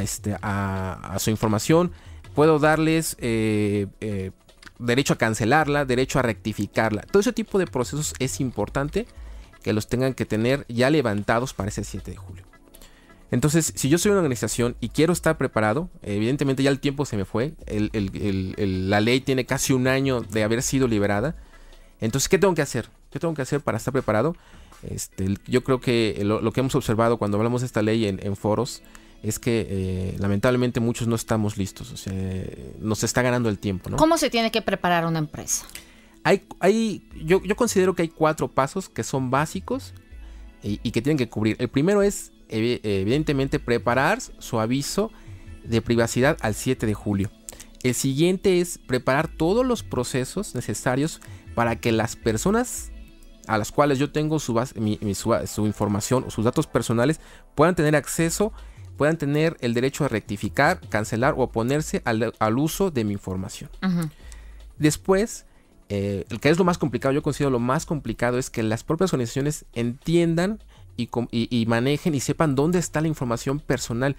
Este, a, su información, puedo darles eh, eh, derecho a cancelarla, derecho a rectificarla. Todo ese tipo de procesos es importante que los tengan que tener ya levantados para ese 7 de julio. Entonces, si yo soy una organización y quiero estar preparado, evidentemente ya el tiempo se me fue, la ley tiene casi un año de haber sido liberada, entonces, ¿qué tengo que hacer? ¿Qué tengo que hacer para estar preparado? Este, yo creo que lo, que hemos observado cuando hablamos de esta ley en foros es que eh, lamentablemente muchos no estamos listos, o sea, nos está ganando el tiempo. ¿Cómo se tiene que preparar una empresa? Hay, hay, yo, considero que hay cuatro pasos que son básicos y, que tienen que cubrir. El primero es, evidentemente, preparar su aviso de privacidad al 7 de julio. El siguiente es preparar todos los procesos necesarios para que las personas a las cuales yo tengo su, su información o sus datos personales puedan tener acceso a puedan tener el derecho a rectificar, cancelar o oponerse al, uso de mi información. Después, eh, el que es lo más complicado, yo considero lo más complicado es que las propias organizaciones entiendan y manejen y sepan dónde está la información personal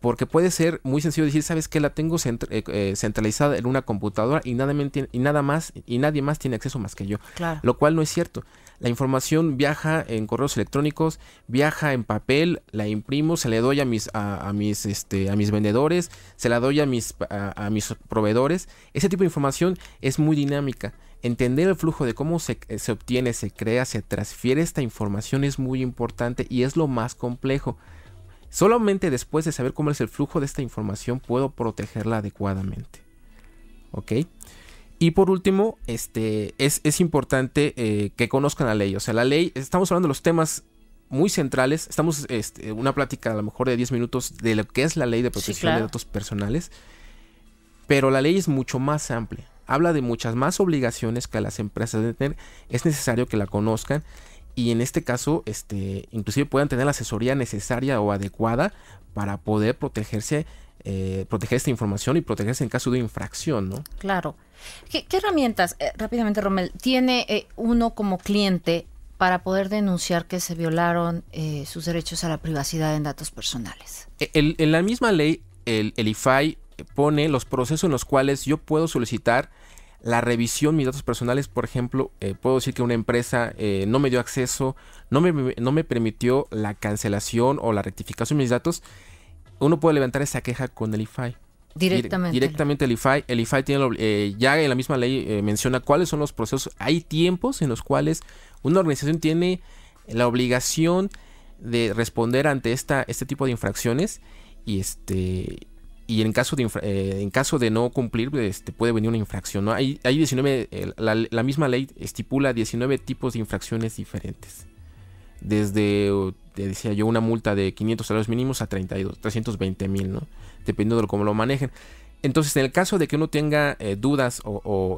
porque puede ser muy sencillo decir, sabes que la tengo eh, eh, centralizada en una computadora y nada, y nada más y nadie más tiene acceso más que yo. Lo cual no es cierto. La información viaja en correos electrónicos, viaja en papel, la imprimo, se le doy a mis a, mis este a mis vendedores, se la doy a mis mis proveedores. Ese tipo de información es muy dinámica. Entender el flujo de cómo se, eh, se obtiene, se crea, se transfiere esta información es muy importante y es lo más complejo. Solamente después de saber cómo es el flujo de esta información puedo protegerla adecuadamente. ¿Ok? Y por último, este, es, importante eh, que conozcan la ley. O sea, la ley, estamos hablando de los temas muy centrales. Estamos en este, una plática a lo mejor de 10 minutos de lo que es la ley de protección de datos personales. Pero la ley es mucho más amplia. Habla de muchas más obligaciones que las empresas deben tener. Es necesario que la conozcan y en este caso, este, inclusive puedan tener la asesoría necesaria o adecuada para poder protegerse, eh, proteger esta información y protegerse en caso de infracción, ¿no? Claro. ¿Qué, herramientas, eh, rápidamente, Romel, tiene eh, uno como cliente para poder denunciar que se violaron sus derechos a la privacidad en datos personales? E-, en la misma ley, el, el IFAI pone los procesos en los cuales yo puedo solicitar la revisión, de mis datos personales, por ejemplo, eh, puedo decir que una empresa eh, no me dio acceso, no me, no me permitió la cancelación o la rectificación de mis datos, uno puede levantar esa queja con el IFAI. Directamente. directamente el IFAI. El IFAI tiene, eh, ya en la misma ley menciona cuáles son los procesos. Hay tiempos en los cuales una organización tiene la obligación de responder ante esta, este tipo de infracciones y este y en caso de, eh, en caso de no cumplir este, puede venir una infracción. ¿no? Hay, hay 19, la, misma ley estipula 19 tipos de infracciones diferentes. Desde, decía yo, una multa de 500 salarios mínimos a 32, 320 mil, ¿no? dependiendo de cómo lo manejen. Entonces, en el caso de que uno tenga eh, dudas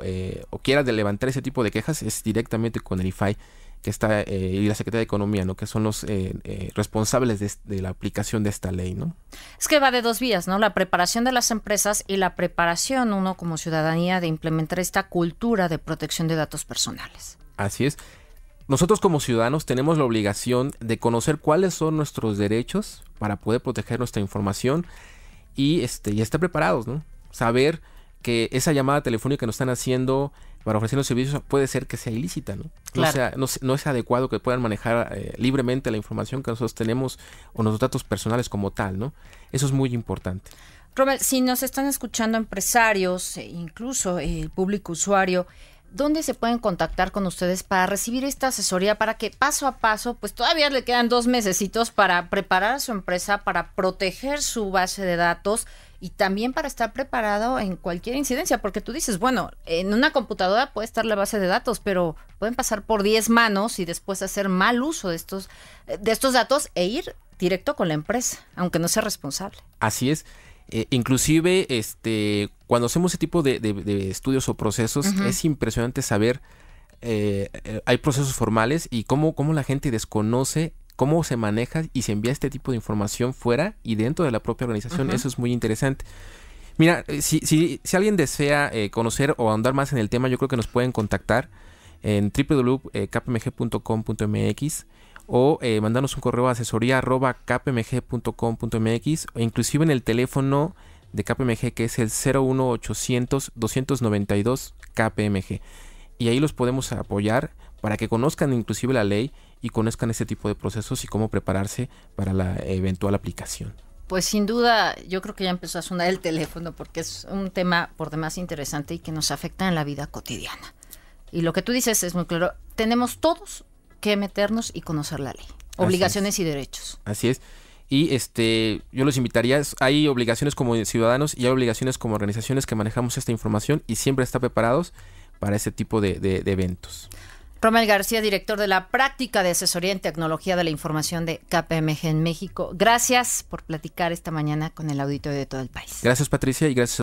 eh, o, quiera de levantar ese tipo de quejas, es directamente con el IFAI que está eh, y la Secretaría de Economía, ¿no? Que son los eh, eh, responsables de, la aplicación de esta ley, ¿no? Es que va de dos vías, ¿no? La preparación de las empresas y la preparación, uno como ciudadanía, de implementar esta cultura de protección de datos personales. Así es. Nosotros como ciudadanos tenemos la obligación de conocer cuáles son nuestros derechos para poder proteger nuestra información y, este, y estar preparados, ¿no? Saber que esa llamada telefónica que nos están haciendo para ofrecer los servicios puede ser que sea ilícita, ¿no? No, sea, no, es adecuado que puedan manejar eh, libremente la información que nosotros tenemos o nuestros datos personales como tal, ¿no? Eso es muy importante. Robert, si nos están escuchando empresarios, eh, incluso el público usuario, ¿dónde se pueden contactar con ustedes para recibir esta asesoría para que paso a paso, pues todavía le quedan dos mesecitos para preparar a su empresa, para proteger su base de datos y también para estar preparado en cualquier incidencia, porque tú dices, bueno, en una computadora puede estar la base de datos, pero pueden pasar por 10 manos y después hacer mal uso de estos, de estos datos e ir directo con la empresa, aunque no sea responsable. Así es. Eh, inclusive, este, cuando hacemos ese tipo de, estudios o procesos, es impresionante saber, eh, eh, hay procesos formales y cómo, cómo la gente desconoce cómo se maneja y se envía este tipo de información fuera y dentro de la propia organización. Eso es muy interesante. Mira, eh, si, alguien desea eh, conocer o ahondar más en el tema, yo creo que nos pueden contactar en www.kpmg.com.mx eh, o mandarnos un correo a asesoría arroba kpmg.com.mx o inclusive en el teléfono de KPMG que es el 01800 292 KPMG. Y ahí los podemos apoyar para que conozcan inclusive la ley y conozcan ese tipo de procesos y cómo prepararse para la eventual aplicación. Pues sin duda, yo creo que ya empezó a sonar el teléfono porque es un tema por demás interesante y que nos afecta en la vida cotidiana. Y lo que tú dices es muy claro, tenemos todos que meternos y conocer la ley, obligaciones y derechos. Así es. Y este, yo los invitaría, hay obligaciones como ciudadanos y hay obligaciones como organizaciones que manejamos esta información y siempre está preparados para ese tipo de eventos. Romel García, director de la práctica de asesoría en tecnología de la información de KPMG en México. Gracias por platicar esta mañana con el auditorio de todo el país. Gracias, Patricia, y gracias.